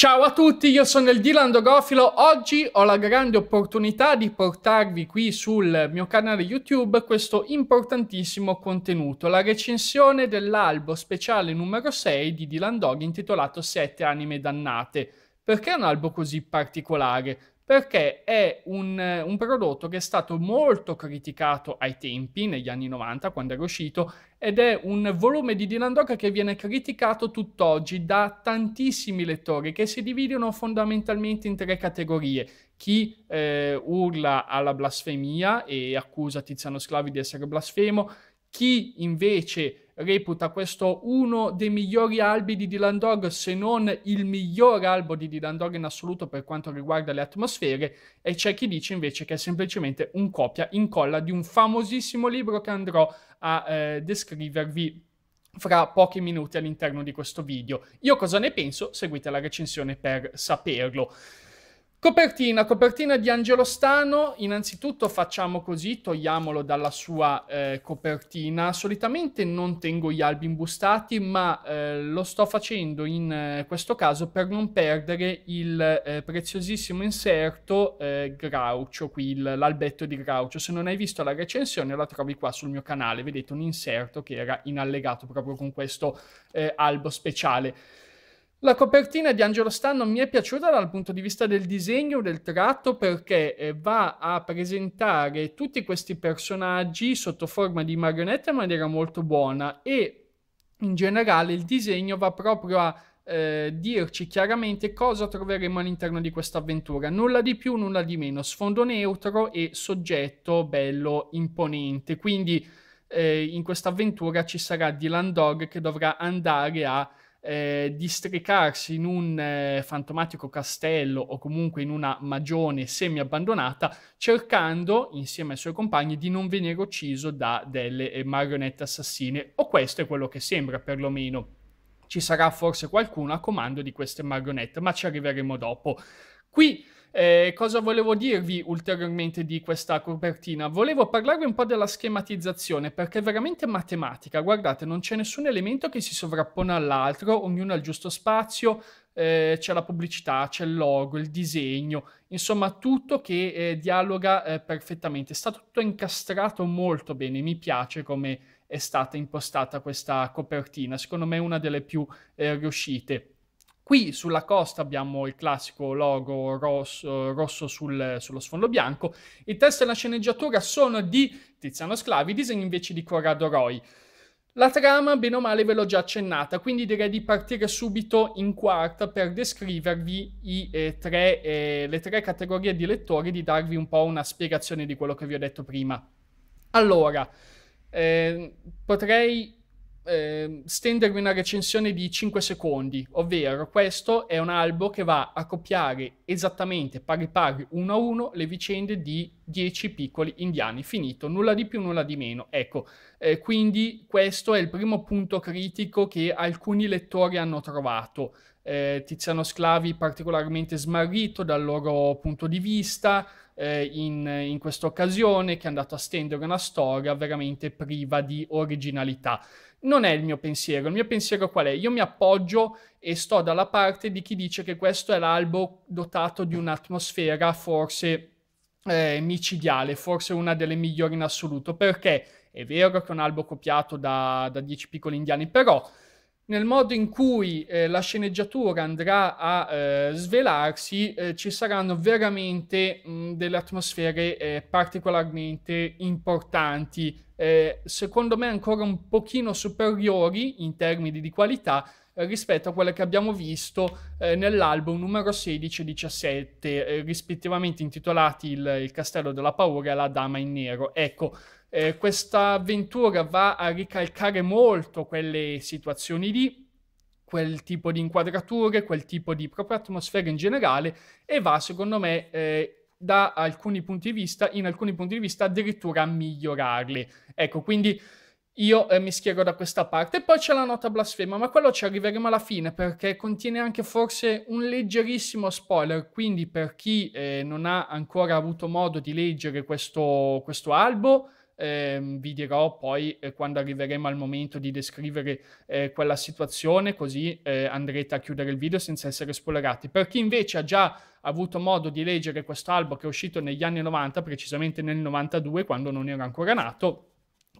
Ciao a tutti, io sono il Dylan Dogofilo. Oggi ho la grande opportunità di portarvi qui sul mio canale YouTube questo importantissimo contenuto, la recensione dell'albo speciale numero 6 di Dylan Dog intitolato Sette anime dannate. Perché è un albo così particolare? perché è un, eh, un prodotto che è stato molto criticato ai tempi, negli anni 90, quando era uscito, ed è un volume di Dylan Dog che viene criticato tutt'oggi da tantissimi lettori che si dividono fondamentalmente in tre categorie. Chi eh, urla alla blasfemia e accusa Tiziano Sclavi di essere blasfemo, chi invece reputa questo uno dei migliori albi di Dylan Dog, se non il miglior albo di Dylan Dog in assoluto per quanto riguarda le atmosfere, e c'è chi dice invece che è semplicemente un copia incolla di un famosissimo libro che andrò a eh, descrivervi fra pochi minuti all'interno di questo video. Io cosa ne penso? Seguite la recensione per saperlo. Copertina, copertina di Angelo Stano, innanzitutto facciamo così, togliamolo dalla sua eh, copertina, solitamente non tengo gli albi imbustati ma eh, lo sto facendo in eh, questo caso per non perdere il eh, preziosissimo inserto eh, Graucio, qui il, l'albetto di Graucio, se non hai visto la recensione la trovi qua sul mio canale, vedete un inserto che era in allegato proprio con questo eh, albo speciale. La copertina di Angelo Stanno mi è piaciuta dal punto di vista del disegno, del tratto, perché eh, va a presentare tutti questi personaggi sotto forma di marionette in maniera molto buona e in generale il disegno va proprio a eh, dirci chiaramente cosa troveremo all'interno di questa avventura. Nulla di più, nulla di meno. Sfondo neutro e soggetto bello imponente. Quindi eh, in questa avventura ci sarà Dylan Dog che dovrà andare a eh, districarsi in un eh, fantomatico castello o comunque in una magione semi-abbandonata, cercando insieme ai suoi compagni di non venire ucciso da delle eh, marionette assassine, o questo è quello che sembra perlomeno. Ci sarà forse qualcuno a comando di queste marionette, ma ci arriveremo dopo. Qui eh, cosa volevo dirvi ulteriormente di questa copertina? Volevo parlarvi un po' della schematizzazione perché è veramente matematica. Guardate, non c'è nessun elemento che si sovrappone all'altro, ognuno ha il giusto spazio, eh, c'è la pubblicità, c'è il logo, il disegno, insomma tutto che eh, dialoga eh, perfettamente. È stato tutto incastrato molto bene, mi piace come è stata impostata questa copertina, secondo me è una delle più eh, riuscite. Qui sulla costa abbiamo il classico logo rosso, eh, rosso sul, sullo sfondo bianco. Il testo e la sceneggiatura sono di Tiziano Sclavi, disegni invece di Corrado Roy. La trama, bene o male, ve l'ho già accennata, quindi direi di partire subito in quarta per descrivervi i, eh, tre, eh, le tre categorie di lettori, di darvi un po' una spiegazione di quello che vi ho detto prima. Allora, eh, potrei eh, stendervi una recensione di 5 secondi, ovvero questo è un albo che va a copiare esattamente pari pari uno a uno le vicende di 10 piccoli indiani, finito, nulla di più, nulla di meno. Ecco, eh, quindi questo è il primo punto critico che alcuni lettori hanno trovato eh, Tiziano Sclavi particolarmente smarrito dal loro punto di vista eh, in, in questa occasione, che è andato a stendere una storia veramente priva di originalità. Non è il mio pensiero, il mio pensiero qual è? Io mi appoggio e sto dalla parte di chi dice che questo è l'albo dotato di un'atmosfera forse eh, micidiale, forse una delle migliori in assoluto, perché è vero che è un albo copiato da, da Dieci Piccoli Indiani, però nel modo in cui eh, la sceneggiatura andrà a eh, svelarsi, eh, ci saranno veramente mh, delle atmosfere eh, particolarmente importanti, eh, secondo me ancora un pochino superiori in termini di qualità eh, rispetto a quelle che abbiamo visto nell'album numero 16 e 17, rispettivamente intitolati il, il Castello della Paura e la Dama in Nero. Ecco, eh, questa avventura va a ricalcare molto quelle situazioni lì, quel tipo di inquadrature, quel tipo di propria atmosfera in generale e va, secondo me, eh, da alcuni punti di vista, in alcuni punti di vista addirittura a migliorarli. Ecco, quindi io eh, mi schiero da questa parte. E poi c'è la nota blasfema, ma quello ci arriveremo alla fine perché contiene anche forse un leggerissimo spoiler, quindi per chi eh, non ha ancora avuto modo di leggere questo, questo albo, eh, vi dirò poi eh, quando arriveremo al momento di descrivere eh, quella situazione, così eh, andrete a chiudere il video senza essere spoilerati. Per chi invece ha già avuto modo di leggere questo albo che è uscito negli anni 90, precisamente nel 92, quando non era ancora nato,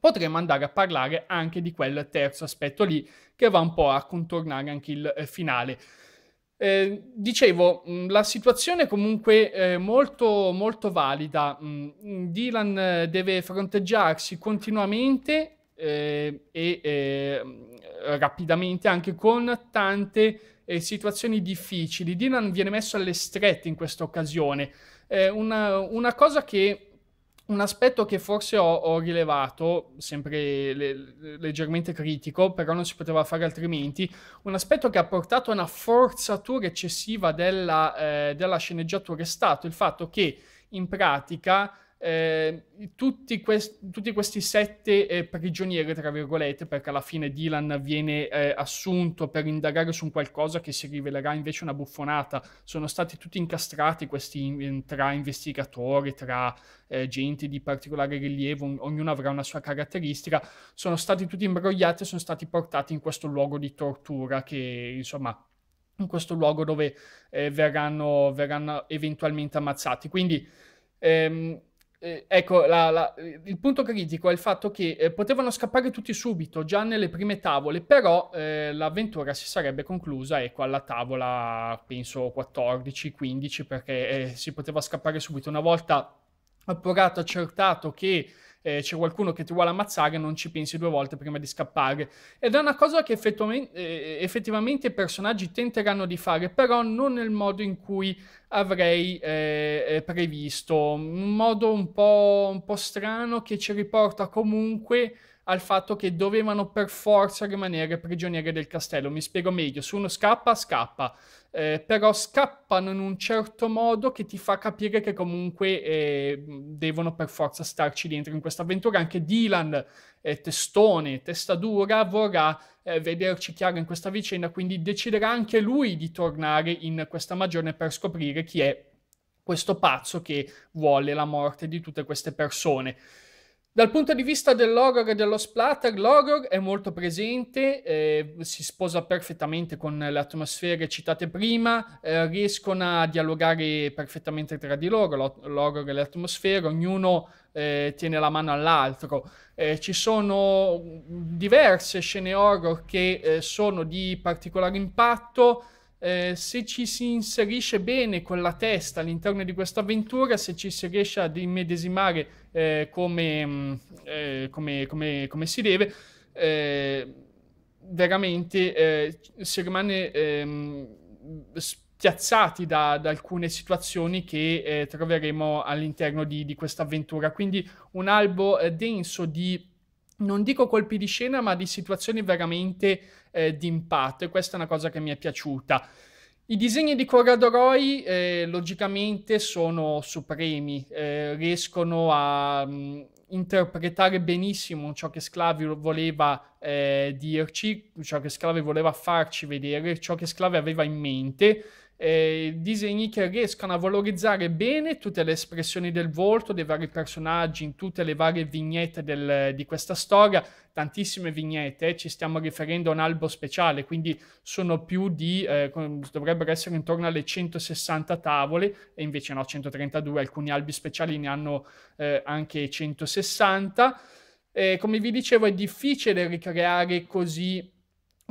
potremmo andare a parlare anche di quel terzo aspetto lì che va un po' a contornare anche il eh, finale. Eh, dicevo, mm, la situazione è comunque eh, molto, molto valida. Mm, mm, Dylan eh, deve fronteggiarsi continuamente eh, e rapidamente anche con tante situazioni difficili. Dylan viene messo alle strette in questa occasione. Una, una cosa che un aspetto che forse ho, ho rilevato, sempre le, leggermente critico, però non si poteva fare altrimenti, un aspetto che ha portato a una forzatura eccessiva della, eh, della sceneggiatura è stato il fatto che in pratica eh, tutti, quest- tutti, questi sette eh, prigionieri, tra virgolette, perché alla fine Dylan viene eh, assunto per indagare su qualcosa che si rivelerà invece una buffonata, sono stati tutti incastrati questi in- tra investigatori, tra eh, gente di particolare rilievo, on- ognuno avrà una sua caratteristica, sono stati tutti imbrogliati e sono stati portati in questo luogo di tortura che insomma in questo luogo dove eh, verranno, verranno eventualmente ammazzati. Quindi ehm, eh, ecco, la, la, il punto critico è il fatto che eh, potevano scappare tutti subito, già nelle prime tavole, però eh, l'avventura si sarebbe conclusa, ecco, alla tavola, penso, 14-15, perché eh, si poteva scappare subito. Una volta appurato, accertato che eh, c'è qualcuno che ti vuole ammazzare, non ci pensi due volte prima di scappare. Ed è una cosa che eh, eh, effettivamente i personaggi tenteranno di fare, però non nel modo in cui avrei eh, eh previsto. Un modo un po', un po' strano che ci riporta comunque al fatto che dovevano per forza rimanere prigionieri del castello. Mi spiego meglio, se uno scappa, scappa, eh, però scappano in un certo modo che ti fa capire che comunque eh, devono per forza starci dentro in questa avventura. Anche Dylan, eh, testone, testa dura, vorrà eh, vederci chiaro in questa vicenda, quindi deciderà anche lui di tornare in questa magione per scoprire chi è questo pazzo che vuole la morte di tutte queste persone. Dal punto di vista dell'horror e dello splatter, l'horror è molto presente, eh, si sposa perfettamente con le atmosfere citate prima, eh, riescono a dialogare perfettamente tra di loro, l'horror e le atmosfere, ognuno eh, tiene la mano all'altro. Eh, ci sono diverse scene horror che eh, sono di particolare impatto, eh, se ci si inserisce bene con la testa all'interno di questa avventura, se ci si riesce ad immedesimare eh, come, mm, eh, come, come, come, si deve, eh, veramente eh, si rimane ehm, spiazzati da, da, alcune situazioni che eh, troveremo all'interno di, di questa avventura. Quindi un albo eh, denso di non dico colpi di scena, ma di situazioni veramente eh, d'impatto e questa è una cosa che mi è piaciuta. I disegni di Corradoroi eh, logicamente sono supremi, eh, riescono a mh, mm, interpretare benissimo ciò che Sclavi voleva eh, dirci, ciò che Sclavi voleva farci vedere, ciò che Sclavi aveva in mente eh, disegni che riescano a valorizzare bene tutte le espressioni del volto dei vari personaggi in tutte le varie vignette del, di questa storia, tantissime vignette, eh, ci stiamo riferendo a un albo speciale, quindi sono più di, eh, dovrebbero essere intorno alle 160 tavole, e invece no, 132, alcuni albi speciali ne hanno eh, anche 160. come vi dicevo è difficile ricreare così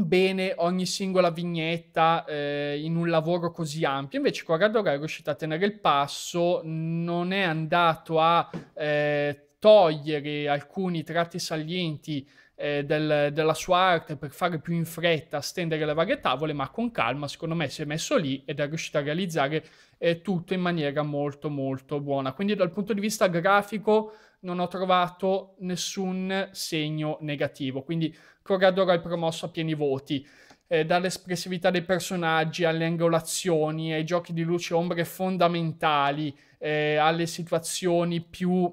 bene ogni singola vignetta eh, in un lavoro così ampio. Invece Corrado Corradora è riuscito a tenere il passo, non è andato a eh, togliere alcuni tratti salienti eh, del, della sua arte per fare più in fretta, stendere le varie tavole, ma con calma, secondo me, si è messo lì ed è riuscito a realizzare eh, tutto in maniera molto molto buona. Quindi dal punto di vista grafico non ho trovato nessun segno negativo, quindi Corrador è promosso a pieni voti. Eh, dall'espressività dei personaggi alle angolazioni, ai giochi di luce e ombre fondamentali, eh, alle situazioni più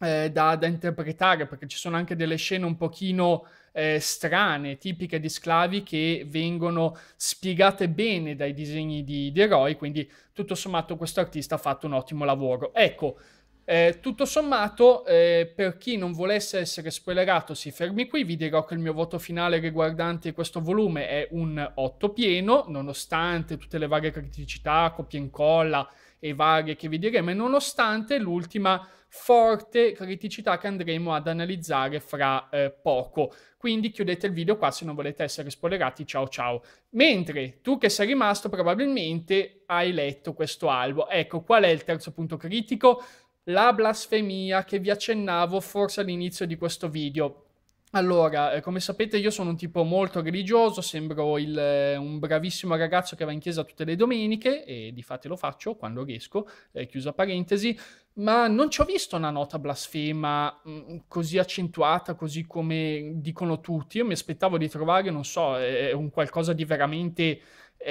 eh, da, da, interpretare, perché ci sono anche delle scene un pochino eh, strane, tipiche di sclavi, che vengono spiegate bene dai disegni di, di eroi, quindi tutto sommato questo artista ha fatto un ottimo lavoro. Ecco, eh, tutto sommato, eh, per chi non volesse essere spoilerato, si fermi qui, vi dirò che il mio voto finale riguardante questo volume è un 8 pieno, nonostante tutte le varie criticità, copia e incolla, e varie che vi diremo, nonostante l'ultima forte criticità che andremo ad analizzare fra eh, poco. Quindi chiudete il video qua se non volete essere spoilerati. Ciao ciao. Mentre tu che sei rimasto probabilmente hai letto questo albo. Ecco, qual è il terzo punto critico? La blasfemia che vi accennavo forse all'inizio di questo video allora, eh, come sapete io sono un tipo molto religioso, sembro il, eh, un bravissimo ragazzo che va in chiesa tutte le domeniche e di fatto lo faccio quando riesco, eh, chiusa parentesi, ma non ci ho visto una nota blasfema mh, mm, così accentuata, così come dicono tutti. Io mi aspettavo di trovare, non so, eh, un qualcosa di veramente,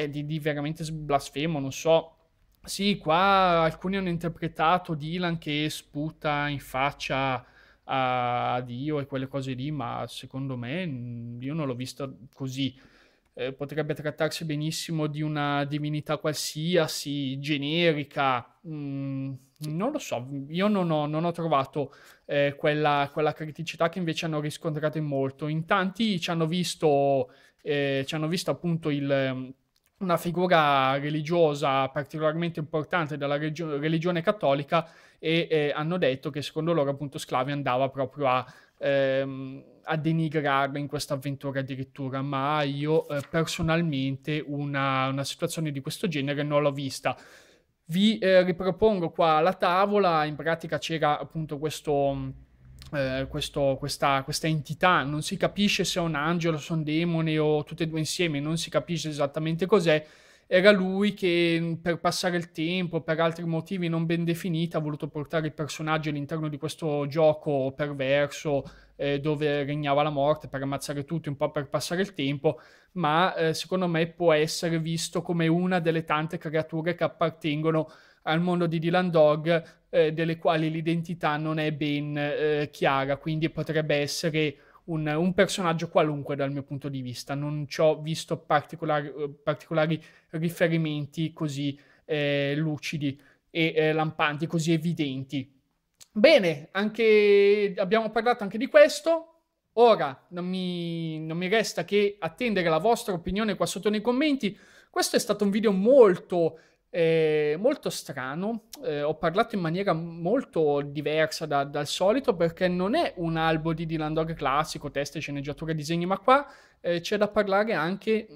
di, di veramente blasfemo, non so, sì, qua alcuni hanno interpretato Dylan che sputa in faccia a Dio e quelle cose lì, ma secondo me io non l'ho vista così. Eh, potrebbe trattarsi benissimo di una divinità qualsiasi, generica, mm, non lo so, io non ho, non ho trovato eh, quella, quella, criticità che invece hanno riscontrato in molto. In tanti ci hanno visto, eh, ci hanno visto appunto il una figura religiosa particolarmente importante della regio- religione cattolica e eh, hanno detto che secondo loro appunto Sclavi andava proprio a, ehm, a denigrarlo in questa avventura addirittura, ma io eh, personalmente una, una, situazione di questo genere non l'ho vista. Vi eh, ripropongo qua la tavola, in pratica c'era appunto questo eh, questo, questa, questa, entità, non si capisce se è un angelo, se è un demone o tutte e due insieme, non si capisce esattamente cos'è. Era lui che per passare il tempo, per altri motivi non ben definiti, ha voluto portare il personaggio all'interno di questo gioco perverso eh, dove regnava la morte per ammazzare tutti, un po' per passare il tempo, ma eh, secondo me può essere visto come una delle tante creature che appartengono a al mondo di Dylan Dog, eh, delle quali l'identità non è ben eh, chiara, quindi potrebbe essere un, un, personaggio qualunque dal mio punto di vista. Non ci ho visto particolari, eh, particolari riferimenti così eh, lucidi e eh, lampanti, così evidenti. Bene, anche, abbiamo parlato anche di questo. Ora non mi, non mi, resta che attendere la vostra opinione qua sotto nei commenti. Questo è stato un video molto è eh, molto strano, eh, ho parlato in maniera molto diversa da, dal solito perché non è un albo di Dylan Dog classico, teste, sceneggiature, disegni, ma qua eh, c'è da parlare anche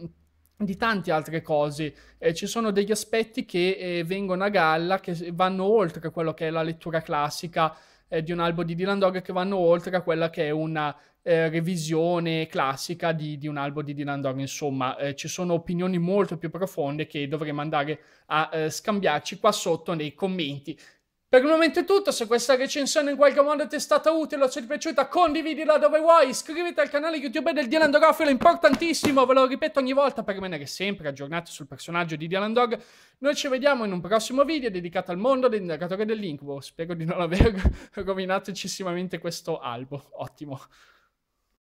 di tante altre cose. Eh, ci sono degli aspetti che eh, vengono a galla, che vanno oltre quello che è la lettura classica eh, di un albo di Dylan Dog, che vanno oltre quella che è una eh, revisione classica di, di, un albo di Dylan Dog. Insomma, eh, ci sono opinioni molto più profonde che dovremmo andare a eh, scambiarci qua sotto nei commenti. Per il momento è tutto, se questa recensione in qualche modo ti è stata utile o ci è piaciuta, condividila dove vuoi, iscriviti al canale YouTube del Dylan Dog, è importantissimo, ve lo ripeto ogni volta per rimanere sempre aggiornati sul personaggio di Dylan Dog. Noi ci vediamo in un prossimo video dedicato al mondo del narratore dell'incubo, spero di non aver rovinato eccessivamente questo albo, ottimo.